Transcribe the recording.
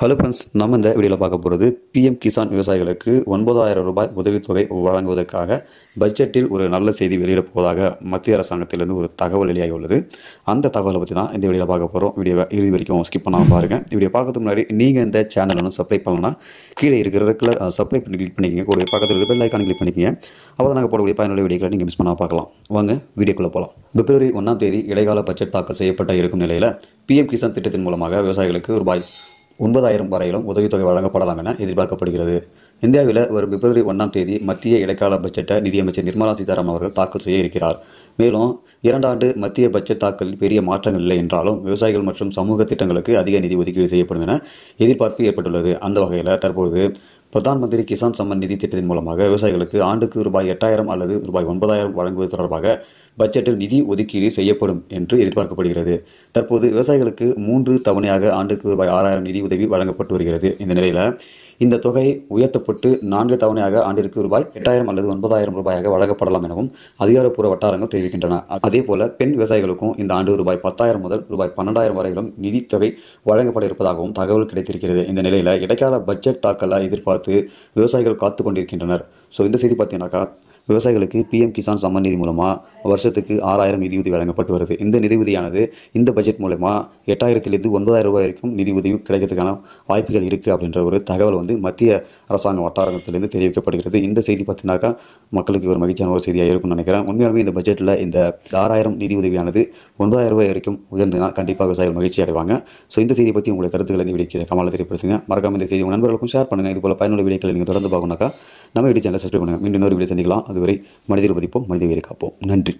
hello friends நம்ம இந்த வீடியோவில் பார்க்க போகிறது பிஎம் கிசான் விவசாயிகளுக்கு ஒன்பதாயிரம் ரூபாய் உதவித்தொகை வழங்குவதற்காக பட்ஜெட்டில் ஒரு நல்ல செய்தி வெளியிட போவதாக மத்திய அரசாங்கத்திலிருந்து ஒரு தகவல் வெளியாகி உள்ளது அந்த தகவலை பற்றி தான் இந்த வீடியோவில் பார்க்க போகிறோம் வீடியோவை இறுதி வரைக்கும் ஸ்கிப் பண்ணாமல் பாருங்கள் வீடியோ பார்க்கறதுக்கு முன்னாடி நீங்கள் இந்த சேனல் ஒன்று சப்ஸ்கிரைப் பண்ணலாம் கீழே இருக்கிற ரெக்குலர் சப்ஸ்கிரைப் பண்ணி கிளிக் பண்ணிக்கங்க கூட பக்கத்தில் பெல் ஐக்கான கிளிக் பண்ணிக்கங்க அப்போ நாங்கள் போடக்கூடிய பயனுள்ள வீடியோ நீங்கள் மிஸ் பண்ணால் பார்க்கலாம் வாங்க வீடியோக்குள்ளே போகலாம் பிப்ரவரி ஒன்றாம் தேதி இடைக்கால பட்ஜெட் தாக்கல் செய்யப்பட்ட இருக்கும் நிலையில் பிஎம் கிசான் திட்டத்தின் மூலமாக விவசாயிகளுக்கு ரூபாய் ஒன்பதாயிரம் வரையிலும் உதவித்தொகை வழங்கப்படலாம் என எதிர்பார்க்கப்படுகிறது இந்தியாவில் வரும் பிப்ரவரி ஒன்றாம் தேதி மத்திய இடைக்கால பட்ஜெட்டை நிதியமைச்சர் நிர்மலா சீதாராமன் அவர்கள் தாக்கல் செய்ய இருக்கிறார் மேலும் இரண்டாண்டு மத்திய பட்ஜெட் தாக்கலில் பெரிய மாற்றங்கள் இல்லை என்றாலும் விவசாயிகள் மற்றும் சமூக திட்டங்களுக்கு அதிக நிதி ஒதுக்கீடு செய்யப்படும் என எதிர்பார்ப்பு ஏற்பட்டுள்ளது அந்த வகையில் தற்போது பிரதான் மந்திரி கிசான் சம்மன் நிதி திட்டத்தின் மூலமாக விவசாயிகளுக்கு ஆண்டுக்கு ரூபாய் எட்டாயிரம் அல்லது ரூபாய் ஒன்பதாயிரம் வழங்குவது தொடர்பாக பட்ஜெட்டில் நிதி ஒதுக்கீடு செய்யப்படும் என்று எதிர்பார்க்கப்படுகிறது தற்போது விவசாயிகளுக்கு மூன்று தவணையாக ஆண்டுக்கு ரூபாய் ஆறாயிரம் நிதி உதவி வழங்கப்பட்டு வருகிறது இந்த நிலையில் இந்த தொகை உயர்த்தப்பட்டு நான்கு தவணையாக ஆண்டிற்கு ரூபாய் எட்டாயிரம் அல்லது ஒன்பதாயிரம் ரூபாயாக வழங்கப்படலாம் எனவும் அதிகாரப்பூர்வ வட்டாரங்கள் தெரிவிக்கின்றன அதேபோல பெண் விவசாயிகளுக்கும் இந்த ஆண்டு ரூபாய் பத்தாயிரம் முதல் ரூபாய் பன்னெண்டாயிரம் வரையிலும் நிதித்தொகை வழங்கப்பட இருப்பதாகவும் தகவல் கிடைத்திருக்கிறது இந்த நிலையில் இடைக்கால பட்ஜெட் தாக்கலை எதிர்பார்த்து விவசாயிகள் காத்து கொண்டிருக்கின்றனர் ஸோ இந்த செய்தி பார்த்தீங்கன்னாக்கா விவசாயிகளுக்கு பிஎம் கிசான் சம்மன் நிதி மூலமாக வருஷத்துக்கு ஆறாயிரம் நிதியுதவி வழங்கப்பட்டு வருது இந்த நிதியுதவியானது இந்த பட்ஜெட் மூலயமா எட்டாயிரத்திலிருந்து ஒன்பதாயிரம் ரூபாய் வரைக்கும் நிதியுதவி கிடைக்கிறதுக்கான வாய்ப்புகள் இருக்குது அப்படின்ற ஒரு தகவல் வந்து மத்திய அரசாங்க வட்டாரத்திலிருந்து தெரிவிக்கப்படுகிறது இந்த செய்தி பார்த்தீங்கன்னாக்கா மக்களுக்கு ஒரு மகிழ்ச்சியான ஒரு செய்தியாக இருக்கும்னு நினைக்கிறேன் உண்மையாலுமே இந்த பட்ஜெட்டில் இந்த ஆறாயிரம் நிதியுதவியானது ஒன்பதாயிரம் ரூபாய் வரைக்கும் உயர்ந்துன்னா கண்டிப்பாக விவசாயிகள் மகிழ்ச்சி அடைவாங்க ஸோ இந்த செய்தியை பற்றி உங்களுக்கு கருத்துக்களை வீடியோ கமலை தெரியப்படுத்துங்க மறக்காம இந்த செய்தி உங்கள் நண்பர்களுக்கும் ஷேர் பண்ணுங்கள் இது போல் பயனுள்ள வீடியோக்களை நீங்கள் தொடர்ந்து பார்க்கணுனாக்கா நம்ம வீடியோ சேனல் சப்ஸ்கிரைப் பண்ணுங்கள் மீண்டும் இன்னொரு வீடியோ சந்திக்கலாம் அது வரை மனிதர்கள் பதிப்போம் மனித உயிரை காப்போம் நன்றி